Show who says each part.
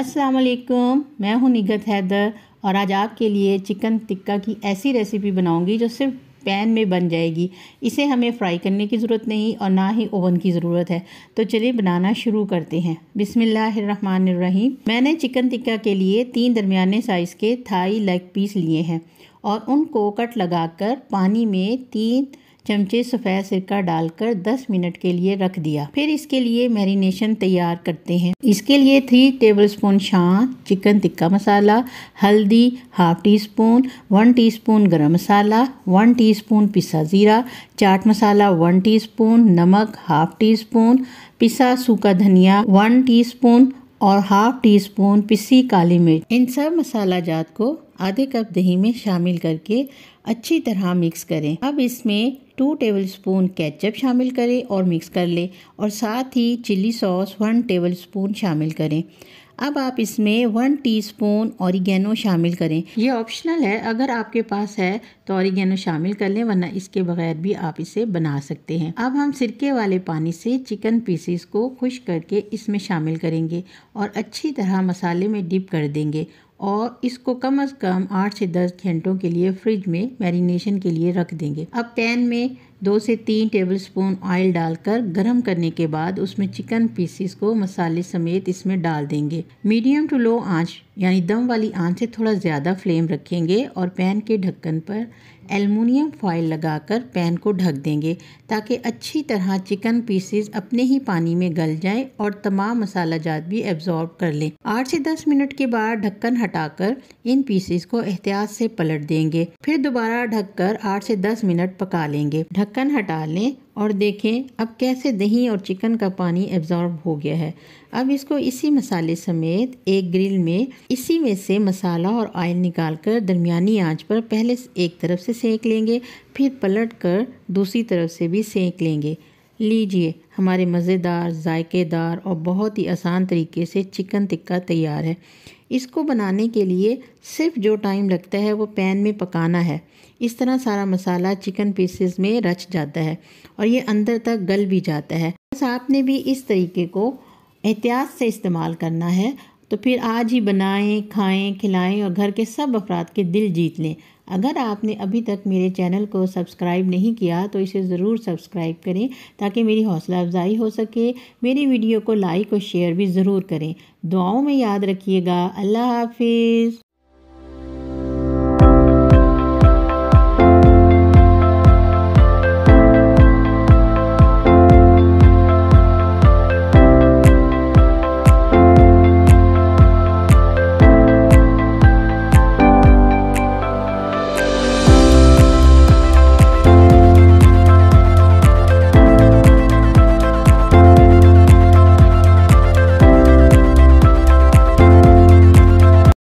Speaker 1: अस्सलाम वालेकुम मैं हूं निगत हैदर और आज आपके लिए चिकन टिक्का की ऐसी रेसिपी बनाऊंगी जो सिर्फ पैन में बन जाएगी इसे हमें फ्राई करने की ज़रूरत नहीं और ना ही ओवन की ज़रूरत है तो चलिए बनाना शुरू करते हैं बिसमीम मैंने चिकन टिक्का के लिए तीन दरमियाने साइज़ के थाई लेग पीस लिए हैं और उनको कट लगाकर पानी में तीन चमचे सफ़ेद सिरका डालकर 10 मिनट के लिए रख दिया फिर इसके लिए मैरिनेशन तैयार करते हैं इसके लिए three table spoon Shan chicken tikka masala हल्दी half tea spoon one tea spoon garam masala one tea spoon पिसा ज़ीरा chaat masala one tea spoon नमक हाफ टी स्पून पिसा सूखा धनिया वन टी स्पून और हाफ टी स्पून पिसी काली मिर्च इन सब मसाला जात को आधे कप दही में शामिल करके अच्छी तरह मिक्स करें अब इसमें टू टेबल स्पून केचप शामिल करें और मिक्स कर लें और साथ ही chilli sauce one table spoon शामिल करें अब आप इसमें वन टीस्पून स्पून शामिल करें यह ऑप्शनल है अगर आपके पास है तो औरिगेनो शामिल कर लें वरना इसके बगैर भी आप इसे बना सकते हैं अब हम सिरके वाले पानी से चिकन पीसीस को खुश करके इसमें शामिल करेंगे और अच्छी तरह मसाले में डिप कर देंगे और इसको कम अज़ कम आठ से दस घंटों के लिए फ्रिज में मैरिनेशन के लिए रख देंगे अब पैन में दो से तीन टेबलस्पून ऑयल डालकर गरम करने के बाद उसमें चिकन पीसीस को मसाले समेत इसमें डाल देंगे मीडियम टू लो आंच यानी दम वाली आंच से थोड़ा ज़्यादा फ्लेम रखेंगे और पैन के ढक्कन पर एलमिनियम फॉइल लगाकर पैन को ढक देंगे ताकि अच्छी तरह चिकन पीसेस अपने ही पानी में गल जाएं और तमाम मसाला जात भी एब्जॉर्ब कर लें आठ से दस मिनट के बाद ढक्कन हटाकर इन पीसेस को एहतियात से पलट देंगे फिर दोबारा ढककर आठ से दस मिनट पका लेंगे ढक ढक्कन हटा लें और देखें अब कैसे दही और चिकन का पानी एब्ज़ॉर्ब हो गया है अब इसको इसी मसाले समेत एक ग्रिल में इसी में से मसाला और ऑयल निकाल कर दरमियानी आंच पर पहले एक तरफ से सेंक लेंगे फिर पलट कर दूसरी तरफ से भी सेंक लेंगे लीजिए हमारे मज़ेदार जायकेदार और बहुत ही आसान तरीके से चिकन टिक्का तैयार है इसको बनाने के लिए सिर्फ जो टाइम लगता है वो पैन में पकाना है इस तरह सारा मसाला चिकन पीसेस में रच जाता है और ये अंदर तक गल भी जाता है बस आपने भी इस तरीके को एहतियात से इस्तेमाल करना है तो फिर आज ही बनाएं खाएं खिलाएं और घर के सब अफराद के दिल जीत लें अगर आपने अभी तक मेरे चैनल को सब्सक्राइब नहीं किया तो इसे ज़रूर सब्सक्राइब करें ताकि मेरी हौसला अफजाई हो सके मेरी वीडियो को लाइक और शेयर भी ज़रूर करें दुआओं में याद रखिएगा अल्लाह हाफिज़